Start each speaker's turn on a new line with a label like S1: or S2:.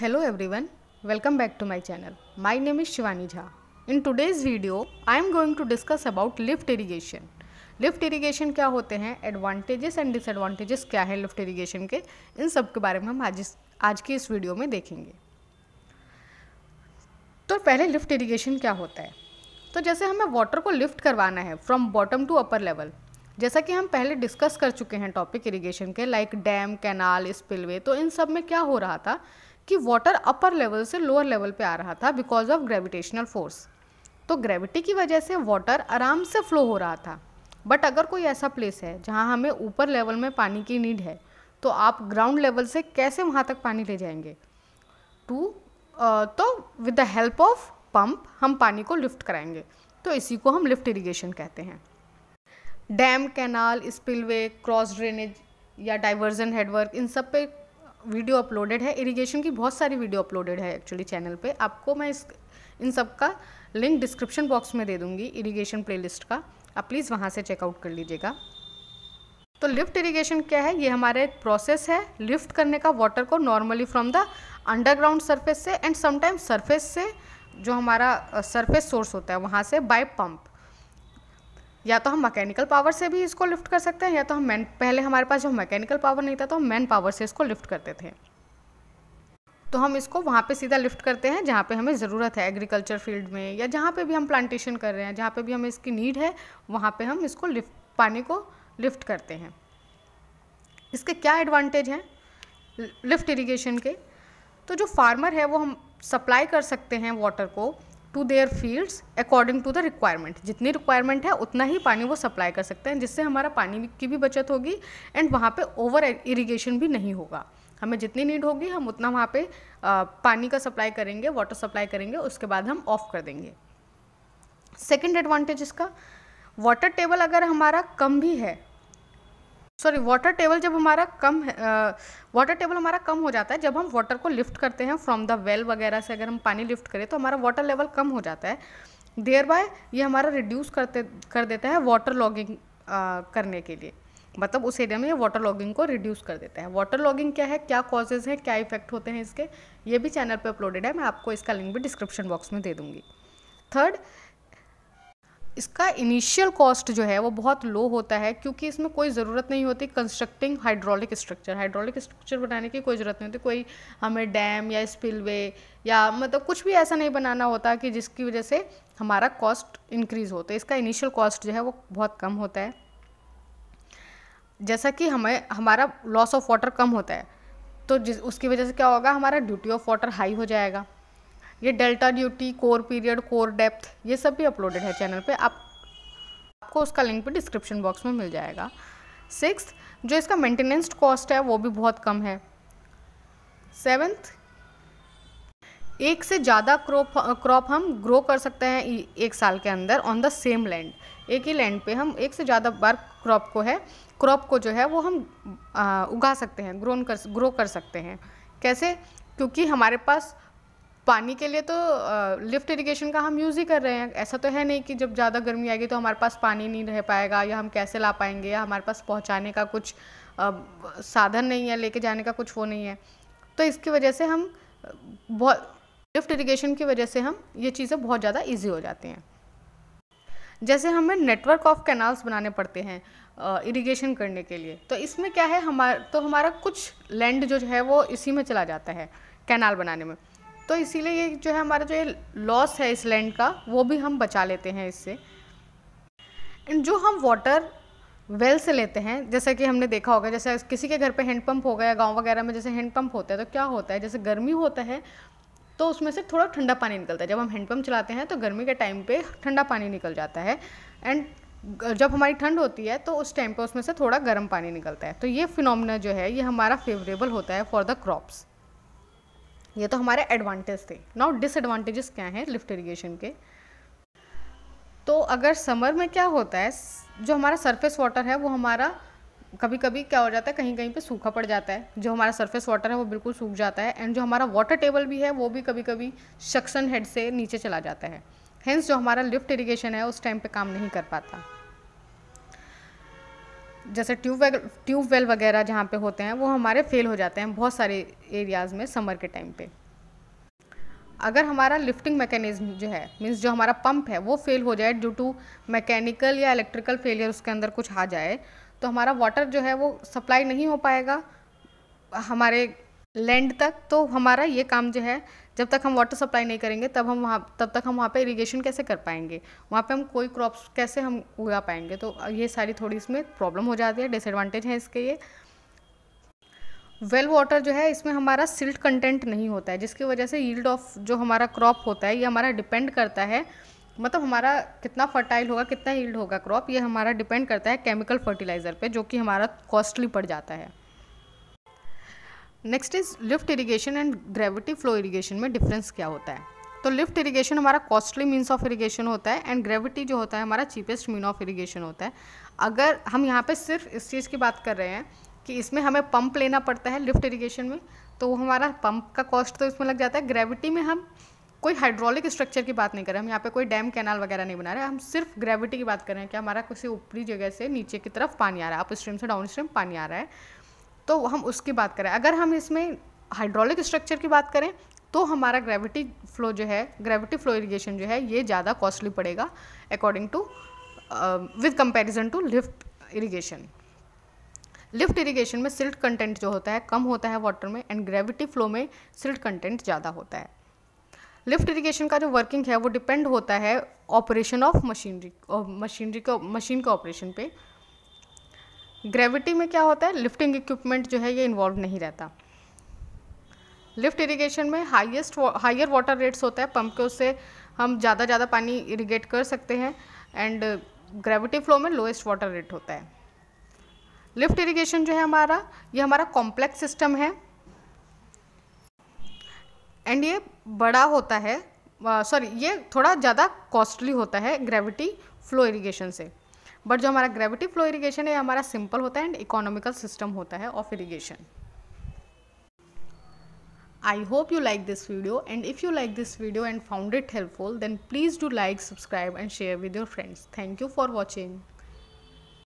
S1: Hello everyone, welcome back to my channel. My name is Shivani Jha. In today's video, I am going to discuss about lift irrigation. Lift irrigation क्या होते हैं advantages and disadvantages क्या हैं lift irrigation के इन सब के बारे में हम आज इस आज की इस वीडियो में देखेंगे तो पहले लिफ्ट इरीगेशन क्या होता है तो जैसे हमें वाटर को लिफ्ट करवाना है from bottom to upper level जैसा कि हम पहले डिस्कस कर चुके हैं टॉपिक इरिगेशन के लाइक डैम कैनाल स्पिलवे तो इन सब में क्या हो रहा था कि वाटर अपर लेवल से लोअर लेवल पे आ रहा था बिकॉज ऑफ ग्रेविटेशनल फोर्स तो ग्रेविटी की वजह से वाटर आराम से फ्लो हो रहा था बट अगर कोई ऐसा प्लेस है जहाँ हमें ऊपर लेवल में पानी की नीड है तो आप ग्राउंड लेवल से कैसे वहाँ तक पानी ले जाएंगे टू तो with the help of pump हम पानी को लिफ्ट कराएंगे तो इसी को हम लिफ्ट इरिगेशन कहते हैं dam canal spillway cross drainage या डाइवर्जन हेडवर्क इन सब पे वीडियो अपलोडेड है इरिगेशन की बहुत सारी वीडियो अपलोडेड है एक्चुअली चैनल पे आपको मैं इस इन सब का लिंक डिस्क्रिप्शन बॉक्स में दे दूँगी इरीगेशन प्लेलिस्ट का आप प्लीज़ वहाँ से चेकआउट कर लीजिएगा तो लिफ्ट इरिगेशन क्या है ये हमारा एक प्रोसेस है लिफ्ट करने का वाटर को normally from the underground surface से एंड समटाइम सर्फेस से जो हमारा सर्फेस सोर्स होता है वहाँ से बाई पम्प या तो हम मैकेनिकल पावर से भी इसको लिफ्ट कर सकते हैं या तो हम मैन पहले हमारे पास जो मैकेनिकल पावर नहीं था तो हम मैन पावर से इसको लिफ्ट करते थे तो हम इसको वहाँ पे सीधा लिफ्ट करते हैं जहाँ पे हमें ज़रूरत है एग्रीकल्चर फील्ड में या जहाँ पे भी हम प्लांटेशन कर रहे हैं जहाँ पे भी हमें इसकी नीड है वहाँ पे हम इसको लिफ्ट पानी को लिफ्ट करते हैं इसके क्या एडवांटेज हैं लिफ्ट इरिगेशन के तो जो फार्मर है वो हम सप्लाई कर सकते हैं वाटर को to their fields according to the requirement जितनी रिक्वायरमेंट है उतना ही पानी वो सप्लाई कर सकते हैं जिससे हमारा पानी की भी बचत होगी एंड वहाँ पे ओवर इरीगेशन भी नहीं होगा हमें जितनी नीड होगी हम उतना वहाँ पे पानी का सप्लाई करेंगे वाटर सप्लाई करेंगे उसके बाद हम ऑफ कर देंगे सेकेंड एडवांटेज इसका वाटर टेबल अगर हमारा कम भी है सॉरी वाटर टेबल जब हमारा कम वाटर टेबल हमारा कम हो जाता है जब हम वाटर को लिफ्ट करते हैं फ्रॉम द वेल वगैरह से अगर हम पानी लिफ्ट करें तो हमारा वाटर लेवल कम हो जाता है देयर बाय ये हमारा रिड्यूस करते कर देता है वाटर लॉगिंग करने के लिए मतलब उस एरिया में ये वाटर लॉगिंग को रिड्यूस कर देता है वाटर लॉगिंग क्या है क्या कॉजेज़ हैं क्या इफेक्ट होते हैं इसके ये भी चैनल पे अपलोडेड है मैं आपको इसका लिंक भी डिस्क्रिप्शन बॉक्स में दे दूँगी थर्ड इसका इनिशियल कॉस्ट जो है वो बहुत लो होता है क्योंकि इसमें कोई ज़रूरत नहीं होती constructing hydraulic structure hydraulic structure बनाने की कोई ज़रूरत नहीं होती कोई हमें डैम या स्पिलवे या मतलब कुछ भी ऐसा नहीं बनाना होता कि जिसकी वजह से हमारा कॉस्ट इंक्रीज़ होता है इसका इनिशियल कॉस्ट जो है वो बहुत कम होता है जैसा कि हमें हमारा लॉस ऑफ वाटर कम होता है तो जिस उसकी वजह से क्या होगा हमारा ड्यूटी ऑफ वाटर हाई हो जाएगा ये delta duty kor period kor depth ये सब भी अपलोडेड है चैनल पे आप आपको उसका लिंक भी डिस्क्रिप्शन बॉक्स में मिल जाएगा सिक्स जो इसका मेंटेनेंस कॉस्ट है वो भी बहुत कम है सेवेंथ एक से ज़्यादा क्रॉप क्रॉप हम ग्रो कर सकते हैं एक साल के अंदर ऑन द सेम लैंड एक ही लैंड पे हम एक से ज़्यादा बार क्रॉप को है क्रॉप को जो है वो हम आ, उगा सकते हैं ग्रोन कर ग्रो कर सकते हैं कैसे क्योंकि हमारे पास पानी के लिए तो लिफ्ट इरिगेशन का हम यूज़ ही कर रहे हैं ऐसा तो है नहीं कि जब ज़्यादा गर्मी आएगी तो हमारे पास पानी नहीं रह पाएगा या हम कैसे ला पाएंगे या हमारे पास पहुंचाने का कुछ आ, साधन नहीं है लेके जाने का कुछ वो नहीं है तो इसकी वजह से हम बहुत लिफ्ट इरिगेशन की वजह से हम ये चीज़ें बहुत ज़्यादा ईजी हो जाती हैं जैसे हमें नेटवर्क ऑफ कैनाल्स बनाने पड़ते हैं इरिगेशन करने के लिए तो इसमें क्या है हमारा तो हमारा कुछ लैंड जो है वो इसी में चला जाता है कैनाल बनाने में तो इसीलिए ये जो है हमारा जो ये लॉस है इस लैंड का वो भी हम बचा लेते हैं इससे एंड जो हम वाटर वेल से लेते हैं जैसे कि हमने देखा होगा जैसे किसी के घर पे हैंडपम्प हो गया गांव वगैरह में जैसे हैंडपम्प होता है तो क्या होता है जैसे गर्मी होता है तो उसमें से थोड़ा ठंडा पानी निकलता है जब हम हैंडपम्प चलाते हैं तो गर्मी के टाइम पे ठंडा पानी निकल जाता है एंड जब हमारी ठंड होती है तो उस टाइम पे उसमें से थोड़ा गर्म पानी निकलता है तो ये फिनोमिना जो है ये हमारा फेवरेबल होता है फॉर द क्रॉप्स ये तो हमारे एडवांटेज थे नाउ डिसएडवांटेजेस क्या हैं लिफ्ट इरीगेशन के तो अगर समर में क्या होता है जो हमारा सरफेस वाटर है वो हमारा कभी कभी क्या हो जाता है कहीं कहीं पे सूखा पड़ जाता है जो हमारा सरफेस वाटर है वो बिल्कुल सूख जाता है एंड जो हमारा वाटर टेबल भी है वो भी कभी कभी सक्शन हेड से नीचे चला जाता है हेंस जो हमारा लिफ्ट इरीगेशन है उस टाइम पर काम नहीं कर पाता जैसे ट्यूब वेल ट्यूब वेल वगैरह जहाँ पे होते हैं वो हमारे फेल हो जाते हैं बहुत सारे एरियाज़ में समर के टाइम पे अगर हमारा लिफ्टिंग मैकेनिज्म जो है मीन्स जो हमारा पंप है वो फेल हो जाए ड्यू टू मैकेनिकल या इलेक्ट्रिकल फेलियर उसके अंदर कुछ आ जाए तो हमारा वाटर जो है वो सप्लाई नहीं हो पाएगा हमारे लैंड तक तो हमारा ये काम जो है जब तक हम वाटर सप्लाई नहीं करेंगे तब हम वहाँ तब तक हम वहाँ पे इरिगेशन कैसे कर पाएंगे वहाँ पे हम कोई क्रॉप्स कैसे हम उगा पाएंगे तो ये सारी थोड़ी इसमें प्रॉब्लम हो जाती है डिसएडवांटेज है इसके ये वेल वाटर जो है इसमें हमारा सिल्ट कंटेंट नहीं होता है जिसकी वजह से यील्ड ऑफ जो हमारा क्रॉप होता है ये हमारा डिपेंड करता है मतलब हमारा कितना फर्टाइल होगा कितना यील्ड होगा क्रॉप ये हमारा डिपेंड करता है केमिकल फर्टिलाइज़र पे जो कि हमारा कॉस्टली पड़ जाता है next is lift irrigation and gravity flow irrigation में डिफरेंस क्या होता है तो लिफ्ट इरीगेशन हमारा कॉस्टली मीन्स ऑफ इरीगेशन होता है एंड ग्रेविटी जो होता है हमारा चीपेस्ट मीन ऑफ इरीगेशन होता है अगर हम यहाँ पे सिर्फ इस चीज़ की बात कर रहे हैं कि इसमें हमें पंप लेना पड़ता है लिफ्ट इरीगेशन में तो वो हमारा पंप का कॉस्ट तो इसमें लग जाता है ग्रेविटी में हम कोई हाइड्रोलिक स्ट्रक्चर की बात नहीं कर रहे हम यहाँ पे कोई डैम कैनाल वगैरह नहीं बना रहे हम सिर्फ ग्रेविटी की बात कर रहे हैं कि हमारा किसी ऊपरी जगह से नीचे की तरफ पानी आ रहा है अप स्ट्रीम से डाउन स्ट्रीम पानी आ रहा है तो हम उसकी बात करें अगर हम इसमें हाइड्रोलिक स्ट्रक्चर की बात करें तो हमारा ग्रेविटी फ्लो जो है ग्रेविटी फ्लो इरीगेशन जो है ये ज़्यादा कॉस्टली पड़ेगा according to with comparison to lift irrigation lift irrigation में सिल्ट कंटेंट जो होता है कम होता है वाटर में एंड ग्रेविटी फ्लो में सिल्ट कंटेंट ज़्यादा होता है लिफ्ट इरीगेशन का जो वर्किंग है वो डिपेंड होता है ऑपरेशन ऑफ मशीनरी मशीनरी का मशीन का ऑपरेशन पे ग्रेविटी में क्या होता है लिफ्टिंग इक्विपमेंट जो है ये इन्वॉल्व नहीं रहता लिफ्ट इरिगेशन में हाईएस्ट हायर वाटर रेट्स होता है पंप के उससे हम ज़्यादा ज़्यादा पानी इरिगेट कर सकते हैं एंड ग्रेविटी फ्लो में लोएस्ट वाटर रेट होता है लिफ्ट इरिगेशन जो है हमारा ये हमारा कॉम्प्लेक्स सिस्टम है एंड ये बड़ा होता है सॉरी ये थोड़ा ज़्यादा कॉस्टली होता है ग्रेविटी फ्लो इरिगेशन से बट जो हमारा ग्रेविटी फ्लो इरीगेशन है हमारा सिंपल होता है एंड इकोनॉमिकल सिस्टम होता है of irrigation I hope you like this video and if you like this video and found it helpful then please do like, subscribe and share with your friends. Thank you for watching.